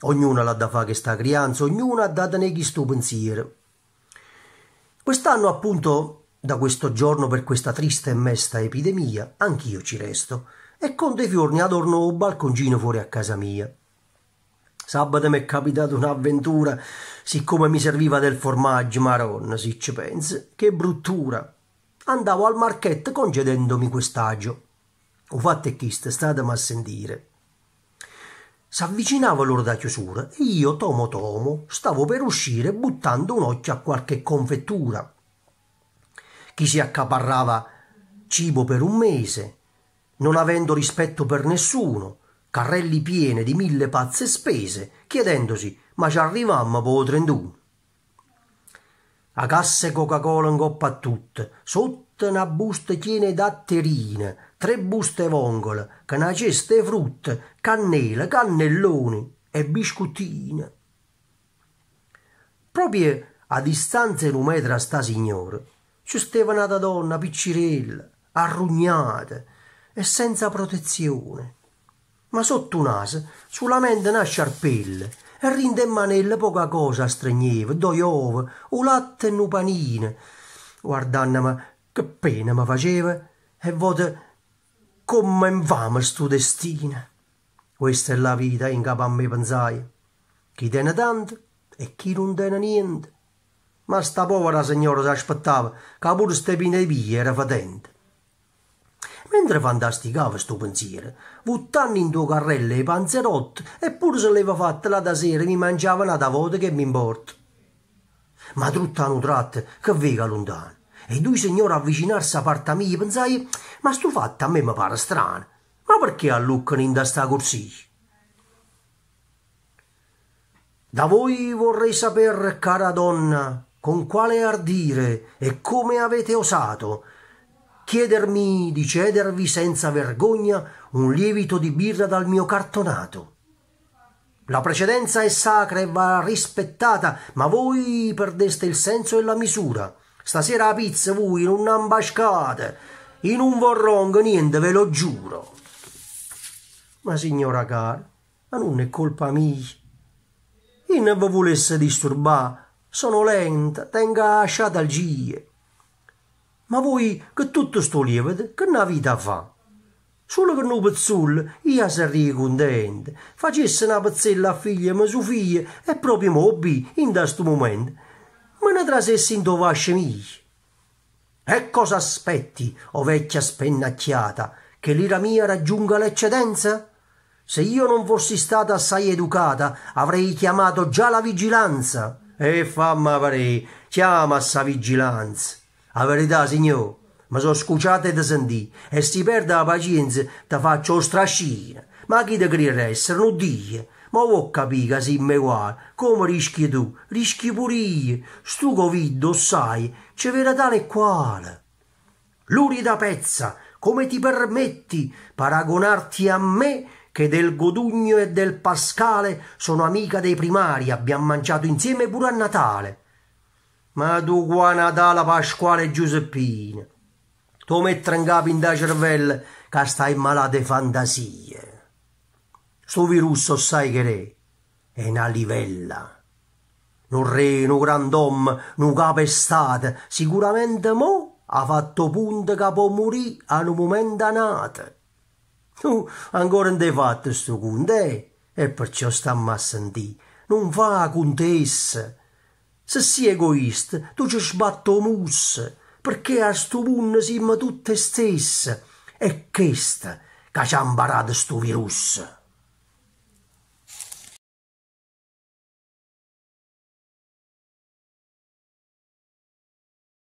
Ognuna l'ha da fare questa crianza, ognuna ha da tenere questo pensiero. Quest'anno appunto, da questo giorno per questa triste e mesta epidemia, anch'io ci resto e con dei fiorni adorno un balconcino fuori a casa mia. Sabato mi è capitata un'avventura, siccome mi serviva del formaggio, maronna, si ci pensa, che bruttura. Andavo al market concedendomi quest'agio. O fatto è che state a sentire. S'avvicinava l'ora da chiusura e io, tomo tomo, stavo per uscire buttando un occhio a qualche confettura. Chi si accaparrava cibo per un mese, non avendo rispetto per nessuno, carrelli pieni di mille pazze spese, chiedendosi ma ci arrivammo po' 31. A casse Coca-Cola in coppa a tutte, sotto una busta piena datterine, tre buste vongole, che una cesta di frutte, cannele, cannelloni e biscottine. Proprio a distanza di un metro a sta signora, ci stava una donna piccirella, arrugnata e senza protezione ma sotto naso, sulla mente una sciarpella e rinde in manella poca cosa stregneva, due uova, un latte e un panino. Guardandomi, che pena mi faceva e vote come infame sto destino. Questa è la vita in capo a me pensai. Chi tiene tanto e chi non tiene niente. Ma sta povera signora si aspettava che pure ste pine di via era fatente. Mentre fantasticava sto pensiero, buttando in due carrelle i panzerotti, eppure se l'aveva fatta la da sera mi mangiava una davota che mi importa. Ma tutta un tratto che vega lontano, e due signori avvicinarsi a parte mia pensai, ma sto fatto a me mi pare strano, ma perché alluccano in da sta corsia? Da voi vorrei sapere, cara donna, con quale ardire e come avete osato chiedermi di cedervi senza vergogna un lievito di birra dal mio cartonato. La precedenza è sacra e va rispettata, ma voi perdeste il senso e la misura. Stasera a pizza voi in un'ambascata, in un vorrong, niente, ve lo giuro. Ma signora cara, ma non è colpa mia. Io non vi volesse disturbare, sono lenta, tenga asciata al gie. Ma voi che tutto sto lievete, che una vita fa? Solo che no pezzul, io sarei contento. Facesse una pezzella a figlia ma sua figlia e proprio mobbi in questo momento. Me ne trasessi in dove mia. E cosa aspetti, o vecchia spennacchiata, che l'ira mia raggiunga l'eccedenza? Se io non fossi stata assai educata, avrei chiamato già la vigilanza. E fammi avrei, chiama sa vigilanza. La verità, signor, mi sono scocciato di sentire e si perde la pazienza ti faccio strascina. Ma chi ti crede essere? Non dice. Ma ho capito che sei me uguale? Come rischi tu? Rischi pure io. Stu covid, sai, c'è vera tale e quale. Lurida pezza, come ti permetti paragonarti a me che del Godugno e del Pascale sono amica dei primari, abbiamo mangiato insieme pure a Natale. Ma tu qua Natale, Pasquale e Giuseppina, tu metti in capo in da cervello che stai malate fantasie. Sto virus, sai che è, è una livella. Un re, un grand'uomo, un capo estate, sicuramente mo ha fatto punto che può morire a un momento nato. Tu ancora non ti hai fatto sto conte, eh? e perciò sta a sentire. Non fa contessa, se sei egoista, tu ci sbatto mus, perché a sto punto siamo tutte stesse. E questa che ci ha imparato sto virus.